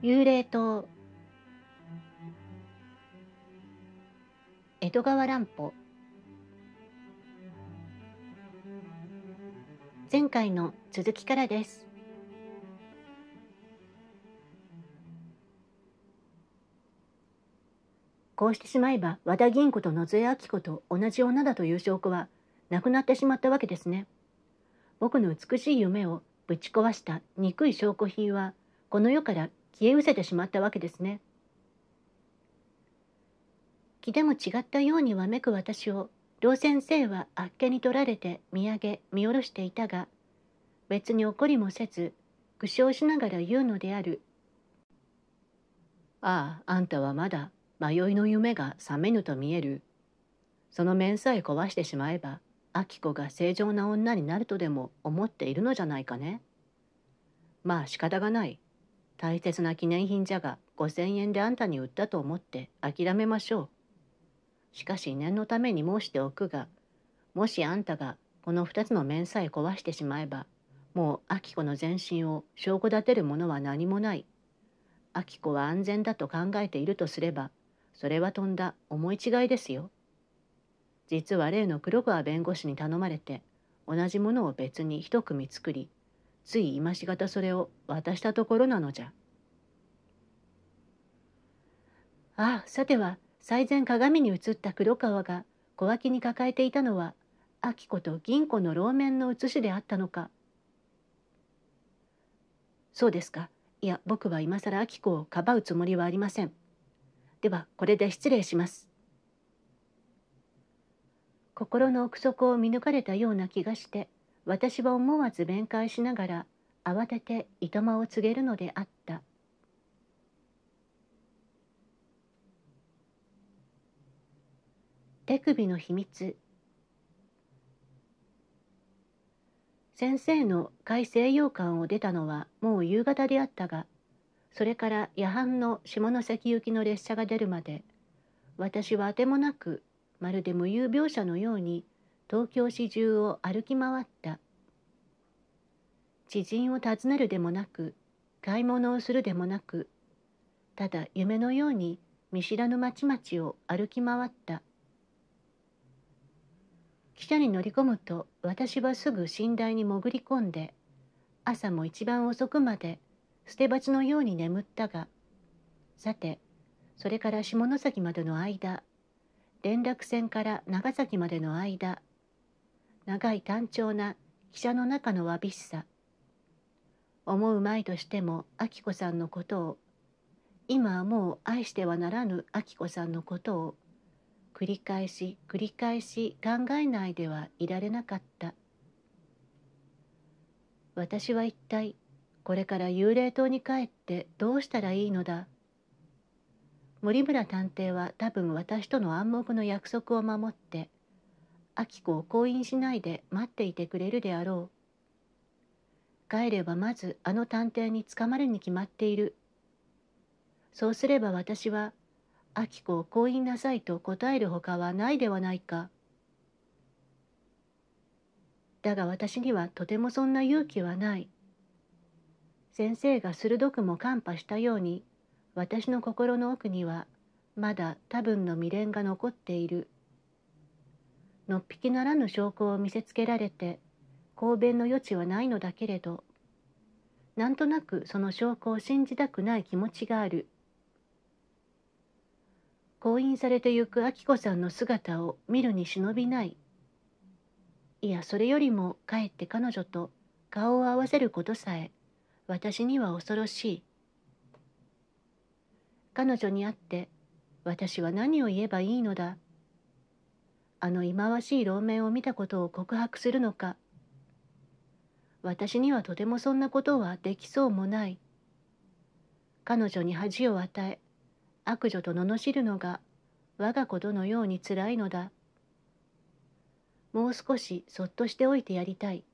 幽霊島江戸川乱歩前回の続きからですこうしてしまえば和田銀子と野添明子と同じ女だという証拠はなくなってしまったわけですね僕の美しい夢をぶち壊した憎い証拠品はこの世から消え失せてしまったわけですね。気でも違ったようにわめく私を老先生はあっけに取られて見上げ見下ろしていたが別に怒りもせず苦笑しながら言うのである「あああんたはまだ迷いの夢が覚めぬと見えるその面さえ壊してしまえば明子が正常な女になるとでも思っているのじゃないかねまあ仕方がない大切な記念品じゃが5,000円であんたに売ったと思って諦めましょう。しかし念のために申しておくがもしあんたがこの2つの面さえ壊してしまえばもう明子の全身を証拠立てるものは何もない。明子は安全だと考えているとすればそれはとんだ思い違いですよ。実は例の黒川弁護士に頼まれて同じものを別に一組作りつい今しがたそれを渡したところなのじゃ。ああ、さては、最前鏡に映った黒川が小脇に抱えていたのは、秋子と銀子の老面の写しであったのか。そうですか。いや、僕は今更秋子をかばうつもりはありません。では、これで失礼します。心の奥底を見抜かれたような気がして、私は思わず弁解しながら慌てて糸間を告げるのであった手首の秘密先生の海西洋館を出たのはもう夕方であったがそれから夜半の下関行きの列車が出るまで私はあてもなくまるで無遊病者のように東京市中を歩き回った知人を訪ねるでもなく買い物をするでもなくただ夢のように見知らぬ町々を歩き回った汽車に乗り込むと私はすぐ寝台に潜り込んで朝も一番遅くまで捨て鉢のように眠ったがさてそれから下関までの間連絡船から長崎までの間長い単調な汽車の中のわびしさ思うまいとしても明子さんのことを今はもう愛してはならぬ明子さんのことを繰り返し繰り返し考えないではいられなかった私は一体これから幽霊島に帰ってどうしたらいいのだ森村探偵は多分私との暗黙の約束を守って明子を婚姻しないで待っていてくれるであろう。帰ればまずあの探偵に捕まるに決まっている。そうすれば私は、明子を婚姻なさいと答えるほかはないではないか。だが私にはとてもそんな勇気はない。先生が鋭くも看破したように、私の心の奥にはまだ多分の未練が残っている。のっぴきならぬ証拠を見せつけられて抗弁の余地はないのだけれどなんとなくその証拠を信じたくない気持ちがある婚姻されてゆく明子さんの姿を見るに忍びないいやそれよりもかえって彼女と顔を合わせることさえ私には恐ろしい彼女に会って私は何を言えばいいのだあの忌まわしい論面を見たことを告白するのか私にはとてもそんなことはできそうもない彼女に恥を与え悪女と罵るのが我がことのようにつらいのだもう少しそっとしておいてやりたい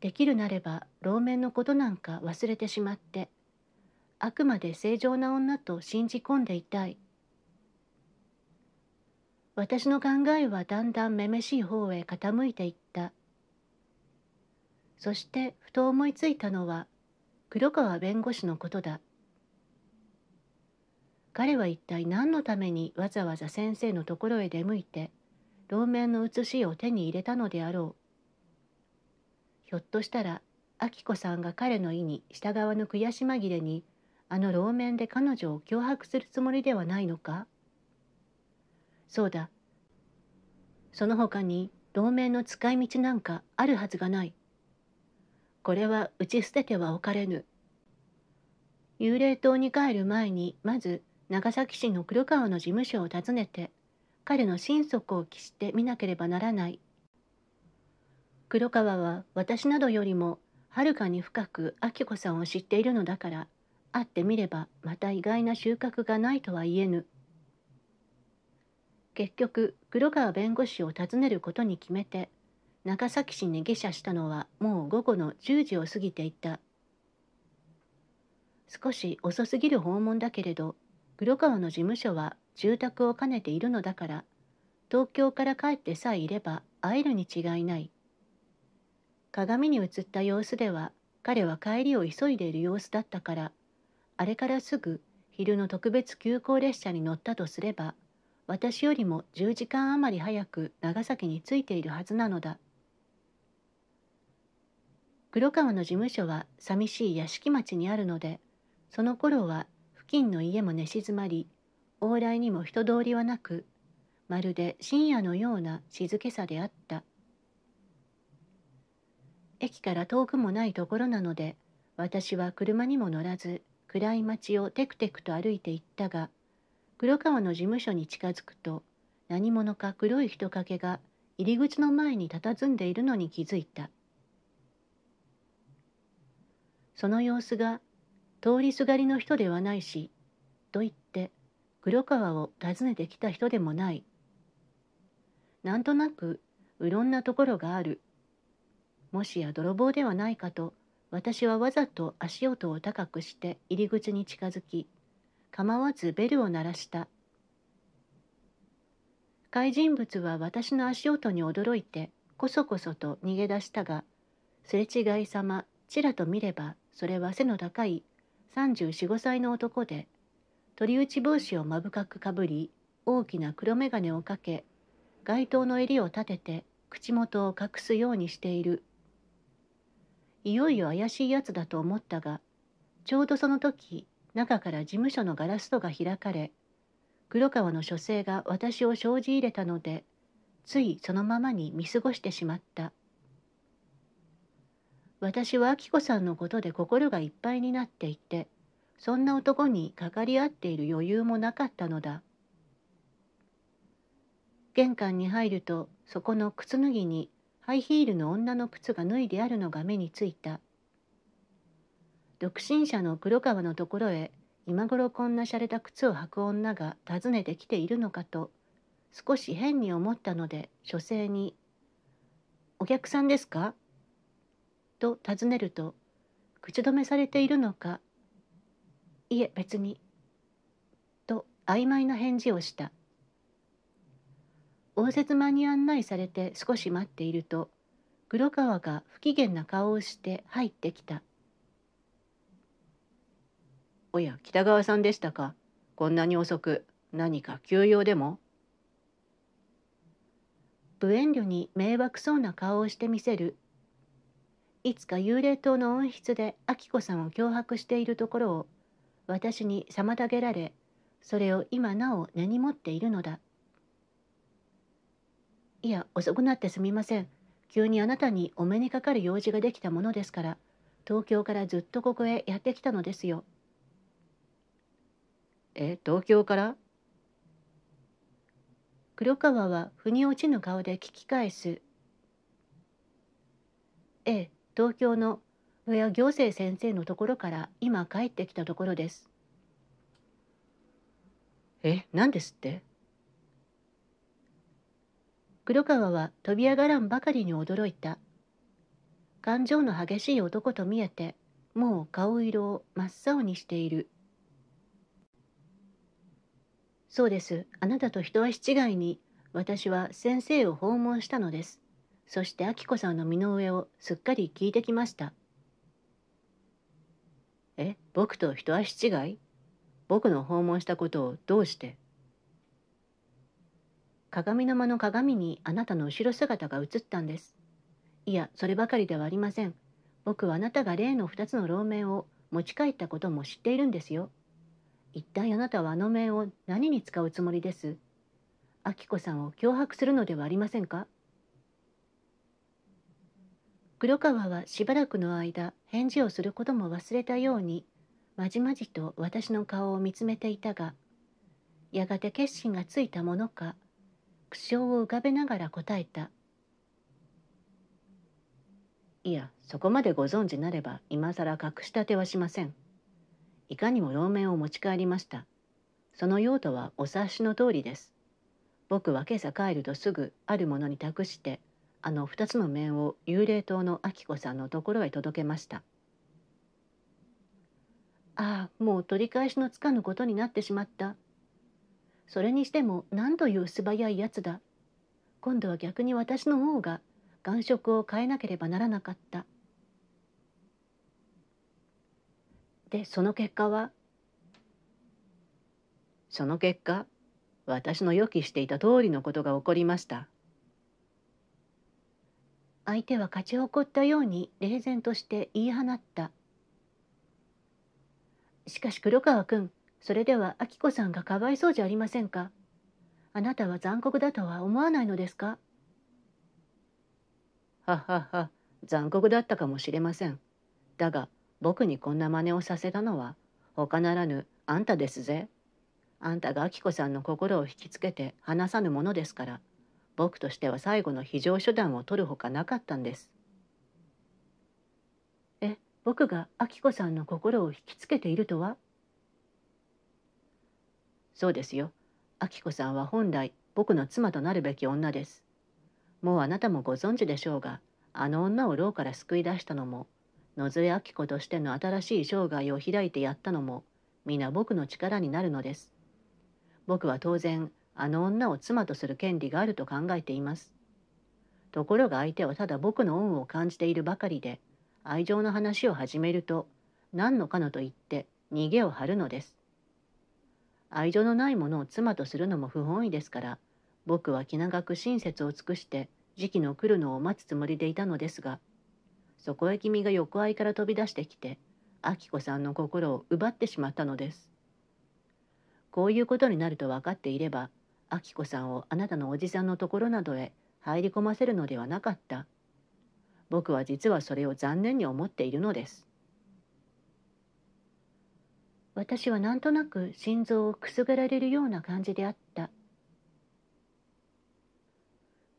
できるなれば老面のことなんか忘れてしまってあくまで正常な女と信じ込んでいたい私の考えはだんだんめめしい方へ傾いていったそしてふと思いついたのは黒川弁護士のことだ彼は一体何のためにわざわざ先生のところへ出向いて老面の写しを手に入れたのであろうひょっとしたら明子さんが彼の意に従わぬ悔し紛れにあの老面で彼女を脅迫するつもりではないのかそうだ。その他に同盟の使い道なんかあるはずがない。これは打ち捨ててはおかれぬ。幽霊島に帰る前にまず長崎市の黒川の事務所を訪ねて彼の心底を期してみなければならない。黒川は私などよりもはるかに深く明子さんを知っているのだから会ってみればまた意外な収穫がないとは言えぬ。結局黒川弁護士を訪ねることに決めて長崎市に下車したのはもう午後の10時を過ぎていた少し遅すぎる訪問だけれど黒川の事務所は住宅を兼ねているのだから東京から帰ってさえいれば会えるに違いない鏡に映った様子では彼は帰りを急いでいる様子だったからあれからすぐ昼の特別急行列車に乗ったとすれば私よりも10時間余り早く長崎に着いているはずなのだ黒川の事務所は寂しい屋敷町にあるのでその頃は付近の家も寝静まり往来にも人通りはなくまるで深夜のような静けさであった駅から遠くもないところなので私は車にも乗らず暗い町をテクテクと歩いて行ったが黒川の事務所に近づくと何者か黒い人影が入り口の前に佇んでいるのに気づいたその様子が通りすがりの人ではないしと言って黒川を訪ねてきた人でもないなんとなくうろんなところがあるもしや泥棒ではないかと私はわざと足音を高くして入り口に近づき構わずベルを鳴らした。怪人物は私の足音に驚いて、こそこそと逃げ出したが、すれ違いさま、ちらと見れば、それは背の高い34、5歳の男で、鳥打ち帽子をまぶかくかぶり、大きな黒眼鏡をかけ、街灯の襟を立てて、口元を隠すようにしている。いよいよ怪しいやつだと思ったが、ちょうどその時、中から事務所のガラス戸が開かれ黒川の書生が私を生じ入れたのでついそのままに見過ごしてしまった私は明子さんのことで心がいっぱいになっていてそんな男にかかり合っている余裕もなかったのだ玄関に入るとそこの靴脱ぎにハイヒールの女の靴が脱いであるのが目についた独身者の黒川のところへ今頃こんな洒落た靴を履く女が訪ねてきているのかと少し変に思ったので書生に「お客さんですか?」と尋ねると口止めされているのか「いえ別に」と曖昧な返事をした応接間に案内されて少し待っていると黒川が不機嫌な顔をして入ってきた。おや北川さんでしたかこんなに遅く何か急用でも無遠慮に迷惑そうな顔をしてみせるいつか幽霊島の温室で明子さんを脅迫しているところを私に妨げられそれを今なお根に持っているのだいや遅くなってすみません急にあなたにお目にかかる用事ができたものですから東京からずっとここへやってきたのですよえ東京から黒川は腑に落ちぬ顔で聞き返す。ええ、東京の上行政先生のところから今帰ってきたところです。え、何ですって黒川は飛び上がらんばかりに驚いた。感情の激しい男と見えて、もう顔色を真っ青にしている。そうです。あなたと一足違いに、私は先生を訪問したのです。そして明子さんの身の上をすっかり聞いてきました。え、僕と一足違い僕の訪問したことをどうして鏡の間の鏡にあなたの後ろ姿が映ったんです。いや、そればかりではありません。僕はあなたが例の2つの楼面を持ち帰ったことも知っているんですよ。一体あなたはあの面を何に使うつもりです明子さんを脅迫するのではありませんか黒川はしばらくの間返事をすることも忘れたようにまじまじと私の顔を見つめていたがやがて決心がついたものか苦笑を浮かべながら答えた「いやそこまでご存じなれば今更隠し立てはしません」いかにも能面を持ち帰りました。その用途はお察しの通りです。僕は今朝帰るとすぐあるものに託して、あの二つの面を幽霊島の明子さんのところへ届けました。ああ、もう取り返しのつかぬことになってしまった。それにしても何という素早いやつだ。今度は逆に私の方が感触を変えなければならなかった。でその結果はその結果私の予期していた通りのことが起こりました相手は勝ち誇ったように冷然として言い放ったしかし黒川君それでは明子さんがかわいそうじゃありませんかあなたは残酷だとは思わないのですかははは残酷だったかもしれませんだが僕にこんな真似をさせたのは他ならぬあんたですぜ。あんたが明子さんの心を引きつけて離さぬものですから僕としては最後の非常手段を取るほかなかったんです。え僕が明子さんの心を引きつけているとはそうですよ。明子さんは本来僕の妻となるべき女です。もうあなたもご存知でしょうがあの女を牢から救い出したのも野添明子としての新しい生涯を開いてやったのも皆僕の力になるのです。僕は当然あの女を妻とする権利があると考えています。ところが相手はただ僕の恩を感じているばかりで愛情の話を始めると何のかのと言って逃げを張るのです。愛情のないものを妻とするのも不本意ですから僕は気長く親切を尽くして時期の来るのを待つつもりでいたのですが。そこへ君が横合いから飛び出してきて明子さんの心を奪ってしまったのですこういうことになると分かっていれば明子さんをあなたのおじさんのところなどへ入り込ませるのではなかった僕は実はそれを残念に思っているのです私はなんとなく心臓をくすぐられるような感じであった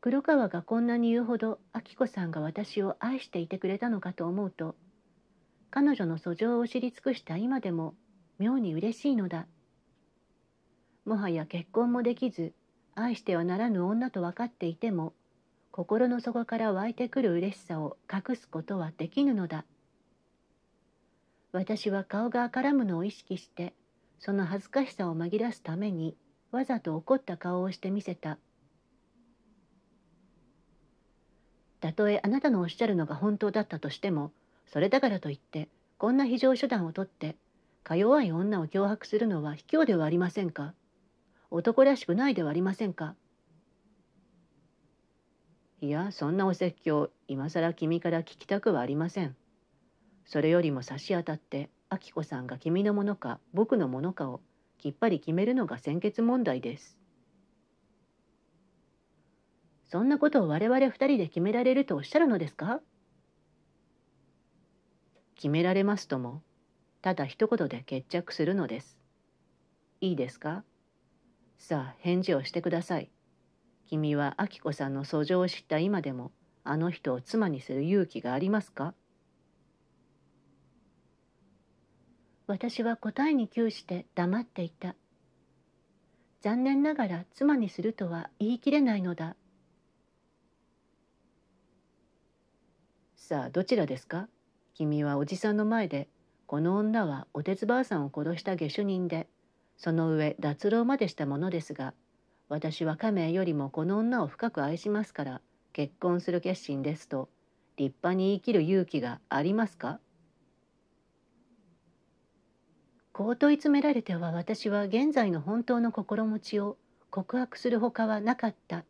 黒川がこんなに言うほど明子さんが私を愛していてくれたのかと思うと彼女の訴状を知り尽くした今でも妙に嬉しいのだもはや結婚もできず愛してはならぬ女と分かっていても心の底から湧いてくる嬉しさを隠すことはできぬのだ私は顔が赤らむのを意識してその恥ずかしさを紛らすためにわざと怒った顔をしてみせたたとえあなたのおっしゃるのが本当だったとしてもそれだからといってこんな非常手段をとってか弱い女を脅迫するのは卑怯ではありませんか男らしくないではありませんかいやそんなお説教今さら君から聞きたくはありませんそれよりも差し当たって明子さんが君のものか僕のものかをきっぱり決めるのが先決問題ですそんなことを我々二人で決められるとおっしゃるのですか決められますとも、ただ一言で決着するのです。いいですかさあ、返事をしてください。君は明子さんの訴状を知った今でも、あの人を妻にする勇気がありますか私は答えに窮して黙っていた。残念ながら妻にするとは言い切れないのださどちらですか君はおじさんの前でこの女はおてつばあさんを殺した下手人でその上脱郎までしたものですが私は亀よりもこの女を深く愛しますから結婚する決心ですと立派に生きる勇気がありますかこう問い詰められては私は現在の本当の心持ちを告白するほかはなかった